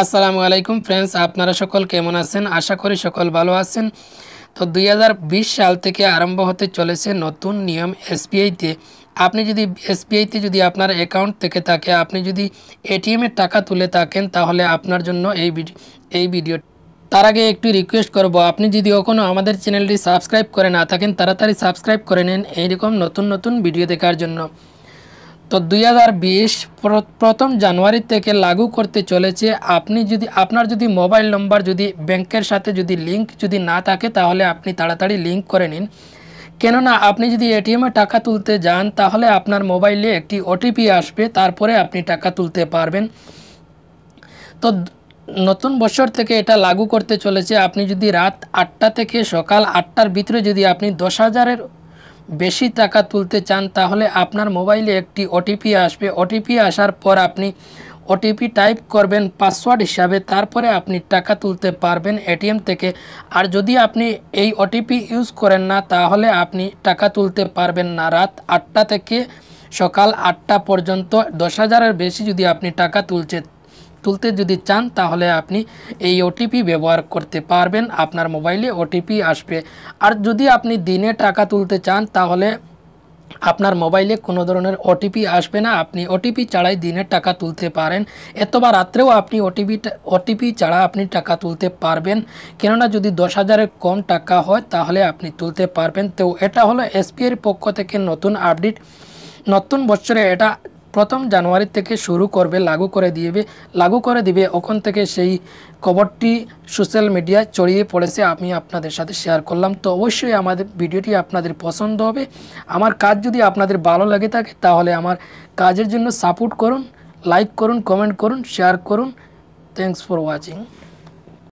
আসসালামু আলাইকুম ফ্রেন্ডস আপনারা সকল কেমন আছেন আশা করি সকল ভালো আছেন তো দুই সাল থেকে আরম্ভ হতে চলেছে নতুন নিয়ম এসবিআইতে আপনি যদি এসবিআইতে যদি আপনার অ্যাকাউন্ট থেকে থাকে আপনি যদি এটিএমে টাকা তুলে থাকেন তাহলে আপনার জন্য এই ভিডিও এই ভিডিও তার আগে একটু রিকোয়েস্ট করব আপনি যদি কখনও আমাদের চ্যানেলটি সাবস্ক্রাইব করে না থাকেন তাড়াতাড়ি সাবস্ক্রাইব করে নেন এইরকম নতুন নতুন ভিডিও দেখার জন্য তো দুই প্রথম জানুয়ারি থেকে লাগু করতে চলেছে আপনি যদি আপনার যদি মোবাইল নম্বর যদি ব্যাংকের সাথে যদি লিংক যদি না থাকে তাহলে আপনি তাড়াতাড়ি লিংক করে নিন কেননা আপনি যদি এটিএমে টাকা তুলতে যান তাহলে আপনার মোবাইলে একটি ওটিপি আসবে তারপরে আপনি টাকা তুলতে পারবেন তো নতুন বছর থেকে এটা লাগু করতে চলেছে আপনি যদি রাত আটটা থেকে সকাল আটটার ভিতরে যদি আপনি দশ হাজারের বেশি টাকা তুলতে চান তাহলে আপনার মোবাইলে একটি ওটিপি আসবে ওটিপি আসার পর আপনি ওটিপি টাইপ করবেন পাসওয়ার্ড হিসাবে তারপরে আপনি টাকা তুলতে পারবেন এটিএম থেকে আর যদি আপনি এই ওটিপি ইউজ করেন না তাহলে আপনি টাকা তুলতে পারবেন না রাত আটটা থেকে সকাল আটটা পর্যন্ত দশ হাজারের বেশি যদি আপনি টাকা তুলছেন তুলতে যদি চান তাহলে আপনি এই ওটিপি ব্যবহার করতে পারবেন আপনার মোবাইলে ওটিপি আসবে আর যদি আপনি দিনে টাকা তুলতে চান তাহলে আপনার মোবাইলে কোনো ধরনের ওটিপি আসবে না আপনি ওটিপি ছাড়াই দিনের টাকা তুলতে পারেন বা রাত্রেও আপনি ওটিপি ওটিপি ছাড়া আপনি টাকা তুলতে পারবেন কেননা যদি দশ হাজারের কম টাকা হয় তাহলে আপনি তুলতে পারবেন তো এটা হলো এসপিআইয়ের পক্ষ থেকে নতুন আপডেট নতুন বছরে এটা প্রথম জানুয়ারি থেকে শুরু করবে লাগু করে দিবে লাগু করে দিবে ওখান থেকে সেই খবরটি সোশ্যাল মিডিয়ায় ছড়িয়ে পড়েছে আমি আপনাদের সাথে শেয়ার করলাম তো অবশ্যই আমাদের ভিডিওটি আপনাদের পছন্দ হবে আমার কাজ যদি আপনাদের ভালো লাগে থাকে তাহলে আমার কাজের জন্য সাপোর্ট করুন লাইক করুন কমেন্ট করুন শেয়ার করুন থ্যাংকস ফর ওয়াচিং